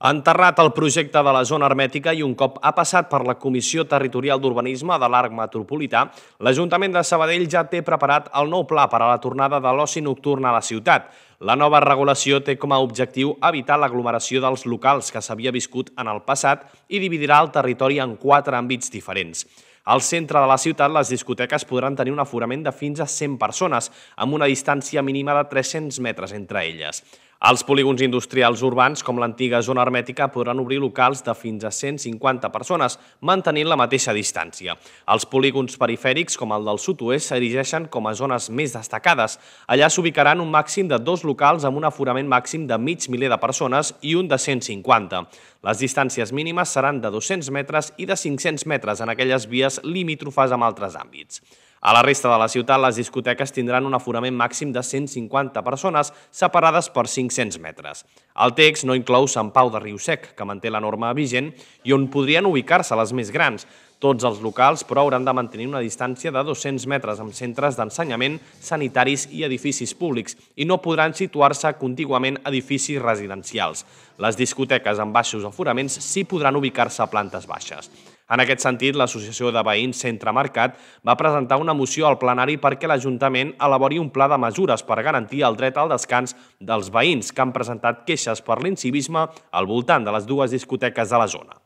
Ha enterrat el projecte de la zona hermètica i un cop ha passat per la Comissió Territorial d'Urbanisme de l'Arc Metropolità, l'Ajuntament de Sabadell ja té preparat el nou pla per a la tornada de l'oci nocturn a la ciutat. La nova regulació té com a objectiu evitar l'aglomeració dels locals que s'havia viscut en el passat i dividirà el territori en quatre àmbits diferents. Al centre de la ciutat, les discoteques podran tenir un aforament de fins a 100 persones, amb una distància mínima de 300 metres entre elles. Els polígons industrials urbans, com l'antiga zona hermètica, podran obrir locals de fins a 150 persones, mantenint la mateixa distància. Els polígons perifèrics, com el del sud-oest, s'erigeixen com a zones més destacades. Allà s'ubicaran un màxim de dos locals amb un aforament màxim de mig miler de persones i un de 150. Les distàncies mínimes seran de 200 metres i de 500 metres en aquelles vies limítrofes amb altres àmbits. A la resta de la ciutat, les discoteques tindran un aforament màxim de 150 persones separades per 500 metres. El text no inclou Sant Pau de Riusec, que manté la norma vigent, i on podrien ubicar-se les més grans. Tots els locals, però, hauran de mantenir una distància de 200 metres amb centres d'ensenyament, sanitaris i edificis públics i no podran situar-se contiguament edificis residencials. Les discoteques amb baixos aforaments sí podran ubicar-se a plantes baixes. En aquest sentit, l'Associació de Veïns Centre Mercat va presentar una moció al plenari perquè l'Ajuntament elabori un pla de mesures per garantir el dret al descans dels veïns que han presentat queixes per l'incivisme al voltant de les dues discoteques de la zona.